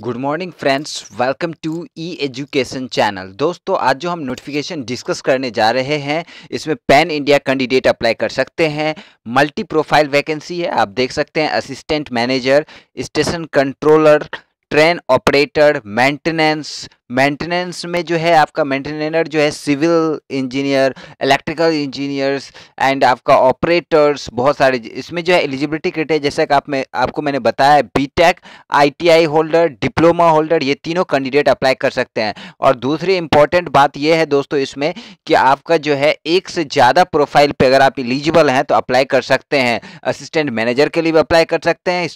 Good morning friends welcome to E education channel दोस्तों आज जो हम नोटिफिकेशन डिस्कस करने जा रहे हैं इसमें पैन इंडिया कैंडिडेट अप्लाई कर सकते हैं मल्टी प्रोफाइल वैकेंसी है आप देख सकते हैं assistant manager station controller train operator maintenance maintenance में जो है आपका मेंटेनर जो है civil engineer electrical engineers and आपका ऑपरेटर्स बहुत सारे इसमें जो है एलिजिबिलिटी क्रिटेरिया जैसा कि आप में आपको मैंने बताया B tech I holder diploma holder ये तीनों कैंडिडेट अप्लाई कर सकते हैं और दूसरी इंपॉर्टेंट बात यह है दोस्तों इसमें कि आपका जो है एक से ज़्यादा प्रोफाइल पर अगर आप इलिजिबल हैं तो अप्लाई कर सकते हैं असिस्टेंट मैनेजर के लिए भी अप्लाई कर सकते हैं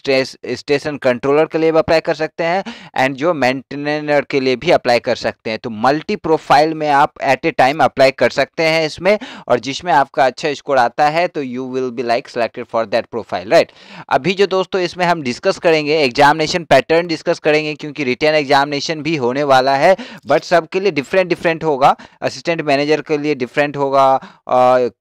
स्टेशन कंट्रोलर के लिए भी अप्लाई कर सकते हैं एंड जो मेंटेनर के लिए भी अप्लाई कर सकते हैं तो मल्टी प्रोफाइल में आप एट ए टाइम अप्लाई कर सकते हैं इसमें और जिसमें आपका अच्छा स्कोर आता है तो you will be like selected for that profile right अभी जो दोस्तों इसमें हम डिस्कस करेंगे एग्जामिनेशन पैटर्न डिस्कस करेंगे क्योंकि रिटर्न एग्जामिनेशन भी होने वाला है बट सबके लिए डिफरेंट डिफरेंट होगा असिस्टेंट मैनेजर के लिए डिफरेंट होगा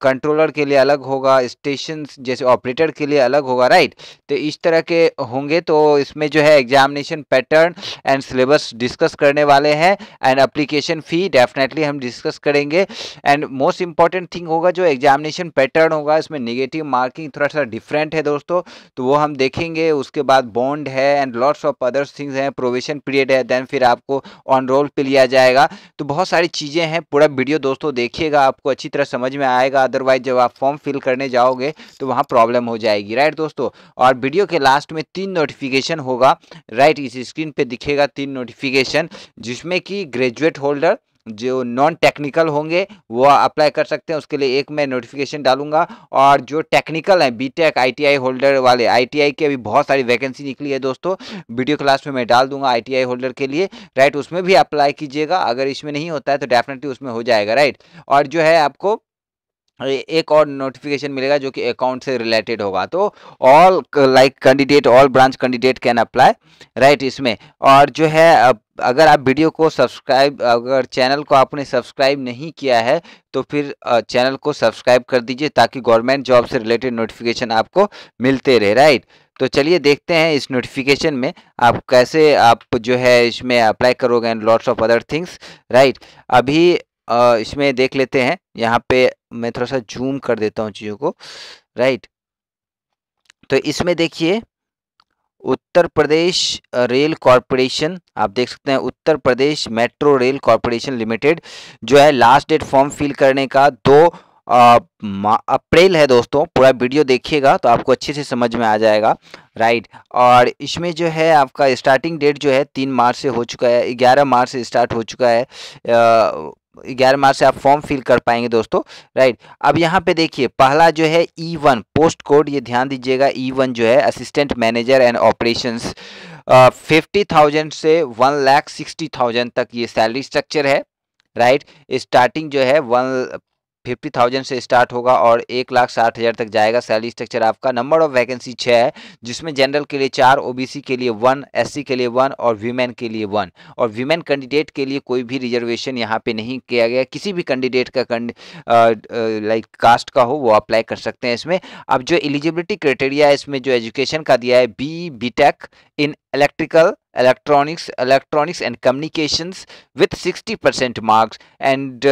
कंट्रोलर के लिए अलग होगा स्टेशन जैसे ऑपरेटर के लिए अलग होगा राइट तो इस तरह के होंगे तो इसमें जो है examination pattern and syllabus discuss करने वाले वाले हैं एंड अप्लीकेशन फ़ी डेफिनेटली हम डिस्कस करेंगे एंड मोस्ट इंपॉर्टेंट थिंग होगा जो एग्जामिनेशन पैटर्न होगा इसमें निगेटिव मार्किंग थोड़ा सा डिफरेंट है दोस्तों तो वो हम देखेंगे उसके बाद बॉन्ड है and lots of others things हैं प्रोवेशन पीरियड है देन फिर आपको ऑन रोल पे लिया जाएगा तो बहुत सारी चीज़ें हैं पूरा वीडियो दोस्तों देखिएगा आपको अच्छी तरह समझ में आएगा अदरवाइज जब आप फॉर्म फिल करने जाओगे तो वहाँ प्रॉब्लम हो जाएगी राइट दोस्तों और वीडियो के लास्ट में तीन नोटिफिकेशन होगा राइट इस स्क्रीन पर दिखेगा तीन नोटिफिकेशन जिस जिसमें कि ग्रेजुएट होल्डर जो नॉन टेक्निकल होंगे वो अप्लाई कर सकते हैं उसके लिए एक मैं नोटिफिकेशन डालूंगा और जो टेक्निकल हैं बीटेक आईटीआई होल्डर वाले आईटीआई की अभी बहुत सारी वैकेंसी निकली है दोस्तों वीडियो क्लास में मैं डाल दूंगा आईटीआई होल्डर के लिए राइट उसमें भी अप्लाई कीजिएगा अगर इसमें नहीं होता है तो डेफिनेटली उसमें हो जाएगा राइट और जो है आपको एक और नोटिफिकेशन मिलेगा जो कि अकाउंट से रिलेटेड होगा तो all like candidate all branch candidate can apply right इसमें और जो है अगर आप वीडियो को सब्सक्राइब अगर चैनल को आपने सब्सक्राइब नहीं किया है तो फिर चैनल को सब्सक्राइब कर दीजिए ताकि गवर्नमेंट जॉब से रिलेटेड नोटिफिकेशन आपको मिलते रहे राइट तो चलिए देखते हैं इस नोटिफिकेशन में आप कैसे आप जो है इसमें अप्लाई करोगे and lots of other things right अभी इसमें देख लेते हैं यहाँ पे मैं थोड़ा सा जूम कर देता हूँ चीज़ों को राइट तो इसमें देखिए उत्तर प्रदेश रेल कॉरपोरेशन आप देख सकते हैं Uttar Pradesh metro rail corporation limited जो है लास्ट डेट फॉर्म फिल करने का दो अप्रैल है दोस्तों पूरा वीडियो देखिएगा तो आपको अच्छे से समझ में आ जाएगा राइट और इसमें जो है आपका स्टार्टिंग डेट जो है तीन मार्च से हो चुका है ग्यारह मार्च से स्टार्ट हो चुका है आ, ग्यारह मार्च से आप फॉर्म फिल कर पाएंगे दोस्तों राइट अब यहाँ पे देखिए पहला जो है ई वन पोस्ट कोड ये ध्यान दीजिएगा ई e वन जो है assistant manager and operations fifty thousand से वन लाख सिक्सटी थाउजेंड तक ये सैलरी स्ट्रक्चर है राइट स्टार्टिंग जो है वन फिफ्टी थाउजेंड से स्टार्ट होगा और एक लाख साठ हज़ार तक जाएगा सैलरी स्ट्रक्चर आपका नंबर ऑफ वैकेंसी छः है जिसमें जनरल के लिए चार ओबीसी के लिए वन एससी के लिए वन और वीमेन के लिए वन और वीमेन कैंडिडेट के लिए कोई भी रिजर्वेशन यहाँ पे नहीं किया गया किसी भी कैंडिडेट का लाइक कास्ट का हो वो अप्लाई कर सकते हैं इसमें अब जो एलिजिबिलिटी क्राइटेरिया है इसमें जो एजुकेशन का दिया है B B tech in electrical electronics electronics and communications with 60 percent marks and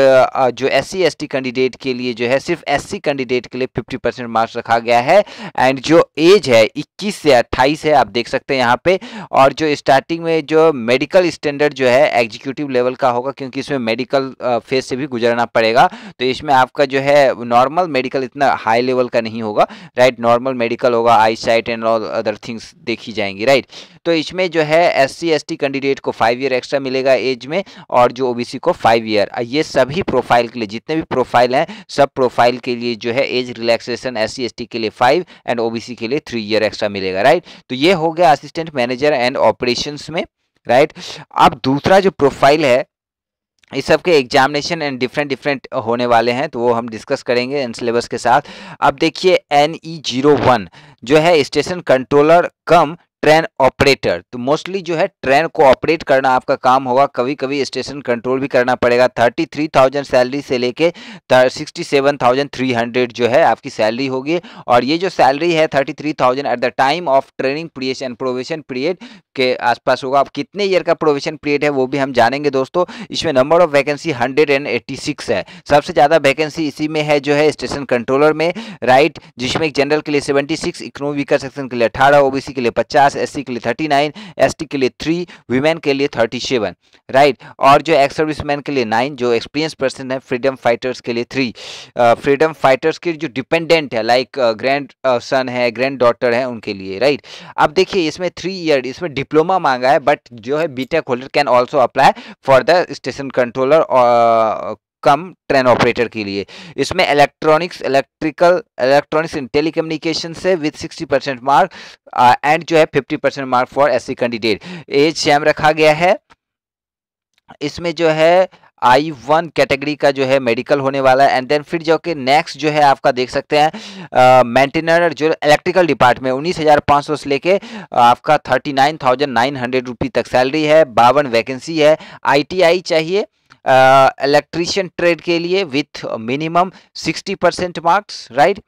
जो S C S T candidate के लिए जो है सिर्फ एस सी कैंडिडेट के लिए 50 परसेंट मार्क्स रखा गया है एंड जो एज है 21 से 28 है आप देख सकते हैं यहाँ पे और जो स्टार्टिंग में जो मेडिकल स्टैंडर्ड जो है एग्जीक्यूटिव लेवल का होगा क्योंकि इसमें मेडिकल फेज uh, से भी गुजरना पड़ेगा तो इसमें आपका जो है नॉर्मल मेडिकल इतना हाई लेवल का नहीं होगा राइट नॉर्मल मेडिकल होगा eye sight and all other things देखी जाएंगी राइट तो इसमें जो है एस सी एस कैंडिडेट को फाइव ईयर एक्स्ट्रा मिलेगा एज में और जो ओबीसी को फाइव ईयर ये सभी प्रोफाइल के लिए जितने भी प्रोफाइल हैं सब प्रोफाइल के लिए जो है एज रिलैक्सेशन एस सी के लिए फाइव एंड ओबीसी के लिए थ्री ईयर एक्स्ट्रा मिलेगा राइट तो ये हो गया असिस्टेंट मैनेजर एंड ऑपरेशन में राइट अब दूसरा जो प्रोफाइल है इस सब के एग्जामिनेशन एंड डिफरेंट डिफरेंट होने वाले हैं तो वो हम डिस्कस करेंगे एन सिलेबस के साथ अब देखिए एन ई जीरो वन जो है station controller cum train operator तो मोस्टली जो है ट्रेन को ऑपरेट करना आपका काम होगा कभी कभी स्टेशन कंट्रोल भी करना पड़ेगा थर्टी थ्री थाउजेंड सैलरी से लेके sixty seven thousand three hundred जो है आपकी सैलरी होगी और ये जो सैलरी है thirty three thousand at the time of training period and probation period के आसपास होगा आप कितने ईयर का प्रोवेशन पीरियड है वो भी हम जानेंगे दोस्तों इसमें number of vacancy hundred and eighty six है सबसे ज़्यादा वैकेंसी इसी में है जो है स्टेशन कंट्रोलर में राइट जिसमें जनरल के लिए सेवेंटी सिक्स इकोनॉमिकल सेक्शन के लिए अठारह ओबीसी के लिए पचास प्लस एस के लिए थर्टी नाइन एसटी के लिए थ्री वीमेन के लिए थर्टी सेवन राइट और जो एक्स सर्विस के लिए नाइन जो एक्सपीरियंस पर्सन है फ्रीडम फाइटर्स के लिए थ्री फ्रीडम फाइटर्स के जो डिपेंडेंट है लाइक ग्रैंड सन है ग्रैंड डॉटर है उनके लिए राइट अब देखिए इसमें थ्री ईयर इसमें डिप्लोमा मांगा है बट जो है BTech holder can also apply for the station controller cum train operator के लिए इसमें electronics electrical electronics in telecommunication से with sixty percent mark and जो है fifty percent mark for S candidate as same रखा गया है इसमें जो है आई वन कैटेगरी का जो है मेडिकल होने वाला है एंड देन फिर जो कि नेक्स्ट जो है आपका देख सकते हैं मेंटेनर uh, जो इलेक्ट्रिकल डिपार्टमेंट उन्नीस हज़ार पाँच सौ से लेके uh, आपका thirty nine thousand nine hundred rupee तक सैलरी है बावन वैकेंसी है आईटीआई चाहिए इलेक्ट्रीशियन ट्रेड के लिए with minimum 60 percent marks right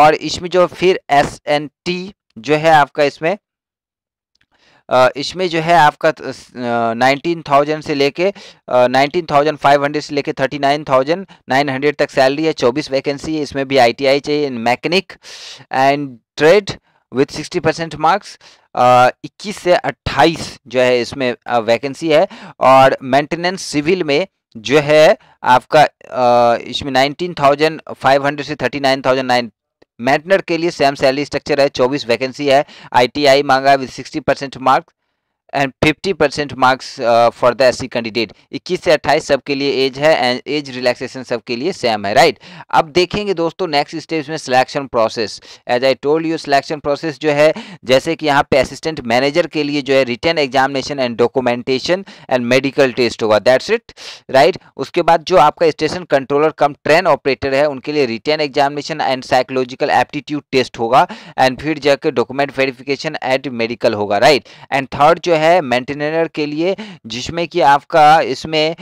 और इसमें जो फिर एस एन टी जो है आपका इसमें इसमें जो है आपका नाइनटीन थाउजेंड से लेके नाइनटीन थाउजेंड फाइव हंड्रेड से लेके thirty nine thousand nine hundred तक सैलरी है चौबीस वैकेंसी है इसमें भी आईटीआई चाहिए in mechanic and trade with sixty percent marks इक्कीस से अट्ठाईस जो है इसमें वैकेंसी है और मेंटेनेंस सिविल में जो है आपका इसमें नाइनटीन थाउजेंड फाइव हंड्रेड से thirty nine thousand nine maintainer के लिए सेम सैलरी स्ट्रक्चर है चौबीस वैकेंसी है आईटीआई मांगा है with 60 percent marks and fifty percent marks for the S candidate 21 से 28 सबके लिए एज है एंड एज रिलैक्सेशन सबके लिए सेम है राइट right? अब देखेंगे दोस्तों नेक्स्ट स्टेज में selection process as I told you selection process जो है जैसे कि यहाँ पे असिस्टेंट मैनेजर के लिए जो है written examination and documentation and medical test होगा दैट्स इट राइट उसके बाद जो आपका station controller cum train operator है उनके लिए written examination and psychological aptitude test होगा एंड फिर जाकर डॉक्यूमेंट वेरिफिकेशन एट मेडिकल होगा राइट एंड थर्ड जो है मेंटेनर के लिए जिसमें कि आपका इसमें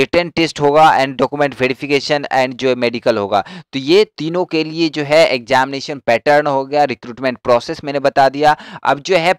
रिटर्न टेस्ट होगा एंड डॉक्यूमेंट वेरिफिकेशन एंड जो है मेडिकल होगा तो ये तीनों के लिए जो है एग्जामिनेशन पैटर्न हो गया रिक्रूटमेंट प्रोसेस मैंने बता दिया अब जो है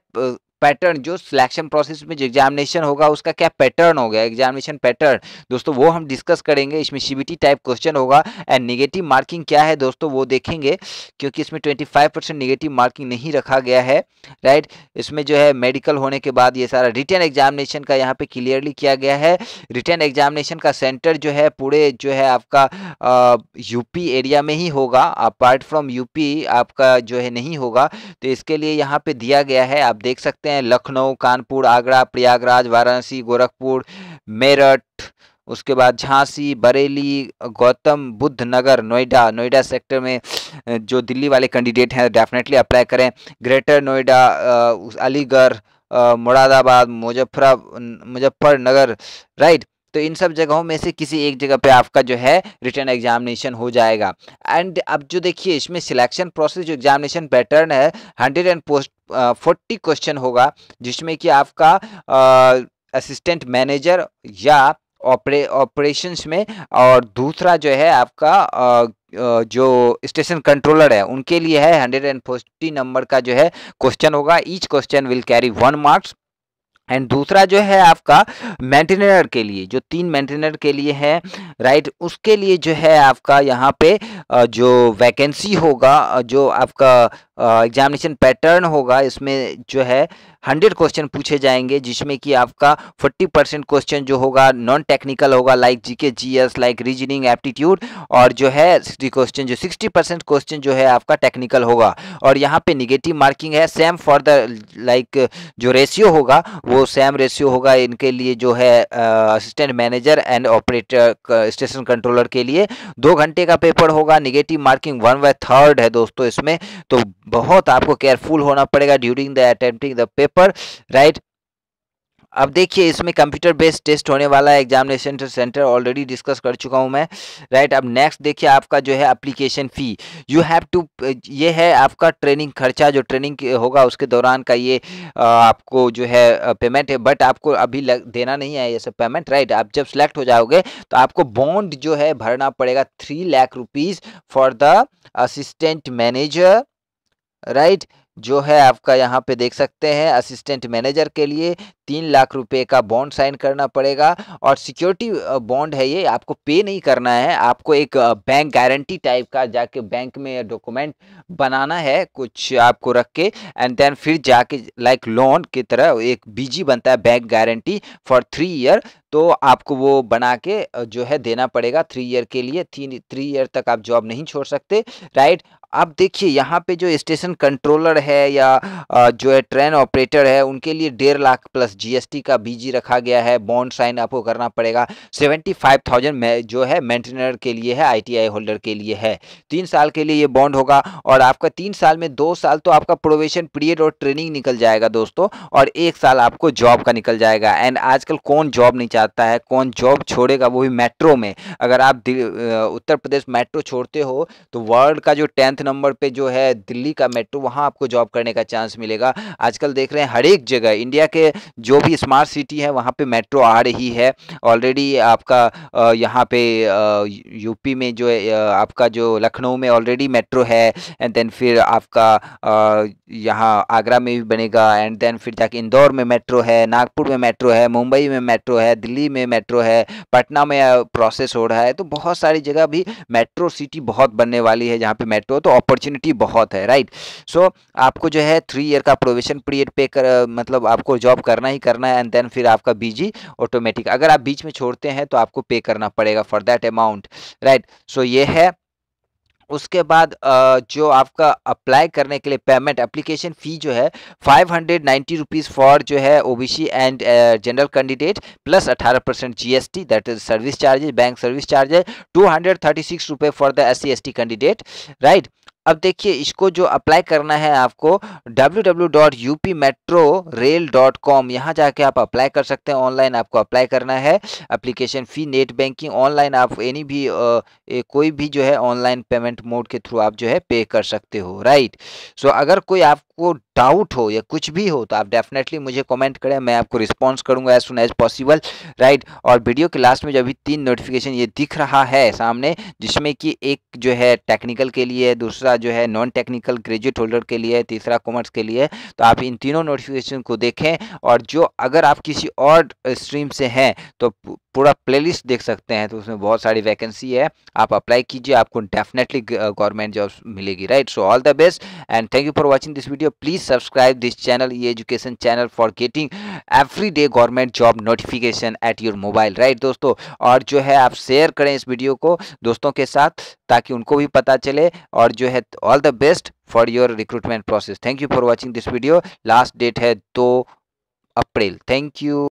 पैटर्न जो सिलेक्शन प्रोसेस में जो एग्जामिनेशन होगा उसका क्या पैटर्न हो गया एग्जामिनेशन पैटर्न दोस्तों वो हम डिस्कस करेंगे इसमें सीबीटी टाइप क्वेश्चन होगा एंड निगेटिव मार्किंग क्या है दोस्तों वो देखेंगे क्योंकि इसमें twenty five percent negative marking नहीं रखा गया है राइट इसमें जो है मेडिकल होने के बाद ये सारा रिटर्न एग्जामिनेशन का यहाँ पे क्लियरली किया गया है रिटर्न एग्जामिनेशन का सेंटर जो है पूरे जो है आपका यूपी एरिया में ही होगा अपार्ट फ्रॉम यूपी आपका जो है नहीं होगा तो इसके लिए यहाँ पे दिया गया है आप देख सकते हैं सकते हैं लखनऊ कानपुर आगरा प्रयागराज वाराणसी गोरखपुर मेरठ उसके बाद झांसी बरेली गौतम बुद्ध नगर नोएडा नोएडा सेक्टर में जो दिल्ली वाले कैंडिडेट हैं डेफिनेटली अप्लाई करें ग्रेटर नोएडा अलीगढ़ मुरादाबाद मुजफ्फर मुजफ्फरनगर राइट तो इन सब जगहों में से किसी एक जगह पे आपका जो है रिटर्न एग्जामिनेशन हो जाएगा एंड अब जो देखिए इसमें सिलेक्शन प्रोसेस जो एग्जामिनेशन पैटर्न है hundred and post forty question होगा जिसमें कि आपका असिस्टेंट मैनेजर या ऑपरे ऑपरेशंस में और दूसरा जो है आपका जो स्टेशन कंट्रोलर है उनके लिए है हंड्रेड एंड फोर्टी नंबर का जो है क्वेश्चन होगा each question will carry one marks and दूसरा जो है आपका मेंटेनर के लिए जो तीन मेंटेनर के लिए है राइट उसके लिए जो है आपका यहाँ पे जो वैकेंसी होगा जो आपका एग्जामिनेशन पैटर्न होगा इसमें जो है हंड्रेड क्वेश्चन पूछे जाएंगे जिसमें कि आपका फोर्टी परसेंट क्वेश्चन जो होगा नॉन टेक्निकल होगा like GK GS like reasoning aptitude और जो है क्वेश्चन जो सिक्सटी परसेंट क्वेश्चन जो है आपका टेक्निकल होगा और यहाँ पे निगेटिव मार्किंग है सेम फॉर द लाइक जो रेशियो होगा वो सेम रेशियो होगा इनके लिए जो है assistant manager and operator station controller के लिए दो घंटे का पेपर होगा negative marking one by third है दोस्तों इसमें तो बहुत आपको केयरफुल होना पड़ेगा during the attempting the paper paper right अब देखिए इसमें कंप्यूटर बेस्ड टेस्ट होने वाला है एग्जामिनेशन सेंटर ऑलरेडी डिस्कस कर चुका हूं मैं राइट अब नेक्स्ट देखिए आपका जो है application fee you have to ये है आपका ट्रेनिंग खर्चा जो ट्रेनिंग होगा उसके दौरान का ये आपको जो है पेमेंट है बट आपको अभी लग, देना नहीं है ये सब पेमेंट राइट आप जब सेलेक्ट हो जाओगे तो आपको बॉन्ड जो है भरना पड़ेगा three lakh rupees for the assistant manager right right? जो है आपका यहाँ पे देख सकते हैं असिस्टेंट मैनेजर के लिए तीन लाख रुपए का बॉन्ड साइन करना पड़ेगा और सिक्योरिटी बॉन्ड है ये आपको पे नहीं करना है आपको एक बैंक गारंटी टाइप का जाके बैंक में डॉक्यूमेंट बनाना है कुछ आपको रख के एंड देन फिर जाके लाइक लोन की तरह एक बीजी बनता है bank guarantee for three year तो आपको वो बना के जो है देना पड़ेगा थ्री ईयर के लिए थ्री थ्री ईयर तक आप जॉब नहीं छोड़ सकते राइट आप देखिए यहाँ पे जो स्टेशन कंट्रोलर है या जो है ट्रेन ऑपरेटर है उनके लिए डेढ़ लाख प्लस जीएसटी का बीजी रखा गया है बॉन्ड साइन आपको करना पड़ेगा सेवेंटी फाइव थाउजेंड जो है मेंटेनर के लिए है आईटीआई होल्डर के लिए है तीन साल के लिए ये बॉन्ड होगा और आपका तीन साल में दो साल तो आपका प्रोवेशन पीरियड और ट्रेनिंग निकल जाएगा दोस्तों और एक साल आपको जॉब का निकल जाएगा एंड आजकल कौन जॉब नहीं जाता है कौन जॉब छोड़ेगा वो भी मेट्रो में अगर आप उत्तर प्रदेश मेट्रो छोड़ते हो तो वर्ल्ड का जो टेंथ नंबर पे जो है दिल्ली का मेट्रो वहाँ आपको जॉब करने का चांस मिलेगा आजकल देख रहे हैं हर एक जगह इंडिया के जो भी स्मार्ट सिटी है वहाँ पर मेट्रो आ रही है ऑलरेडी आपका यहाँ पे यूपी में जो है आपका जो लखनऊ में ऑलरेडी मेट्रो है एंड देन फिर आपका यहाँ आगरा में भी बनेगा एंड देन फिर जाके इंदौर में मेट्रो है नागपुर में मेट्रो है मुंबई में मेट्रो है दिल्ली में मेट्रो है पटना में प्रोसेस हो रहा है तो बहुत सारी जगह भी मेट्रो सिटी बहुत बनने वाली है जहाँ पे मेट्रो तो अपॉर्चुनिटी बहुत है राइट सो so, आपको जो है थ्री ईयर का प्रोवेशन पीरियड पे कर मतलब आपको जॉब करना ही करना है एंड देन फिर आपका बी ऑटोमेटिक अगर आप बीच में छोड़ते हैं तो आपको पे करना पड़ेगा for that amount right so ये है उसके बाद जो आपका अप्लाई करने के लिए पेमेंट एप्लीकेशन फ़ी जो है five hundred ninety rupees for जो है OBC and general candidate plus अठारह percent G S T that is service charges bank service charges two hundred thirty six रुपये for the S C S T candidate right अब देखिए इसको जो apply करना है आपको www.upmetrorail.com यहाँ जाके आप अप्लाई कर सकते हैं ऑनलाइन आपको अप्लाई करना है application fee net banking online आप एनी भी आ, ए, कोई भी जो है ऑनलाइन पेमेंट मोड के थ्रू आप जो है पे कर सकते हो राइट सो so, अगर कोई आपको डाउट हो या कुछ भी हो तो आप डेफिनेटली मुझे कमेंट करें मैं आपको रिस्पॉन्स करूंगा as soon as possible right और वीडियो के लास्ट में जो अभी तीन नोटिफिकेशन ये दिख रहा है सामने जिसमें कि एक जो है टेक्निकल के लिए दूसरा जो है नॉन टेक्निकल ग्रेजुएट होल्डर के लिए तीसरा कॉमर्स के लिए तो आप इन तीनों नोटिफिकेशन को देखें और जो अगर आप किसी और स्ट्रीम से हैं तो पूरा प्लेलिस्ट देख सकते हैं तो उसमें बहुत सारी वैकेंसी है आप अप्लाई कीजिए आपको डेफिनेटली गवर्नमेंट जॉब मिलेगी right so all the best and thank you for watching this video please subscribe this channel ये education channel for getting every day government job notification at your mobile right दोस्तों और जो है आप share करें इस video को दोस्तों के साथ ताकि उनको भी पता चले और जो है all the best for your recruitment process thank you for watching this video last date है दो अप्रैल थैंक यू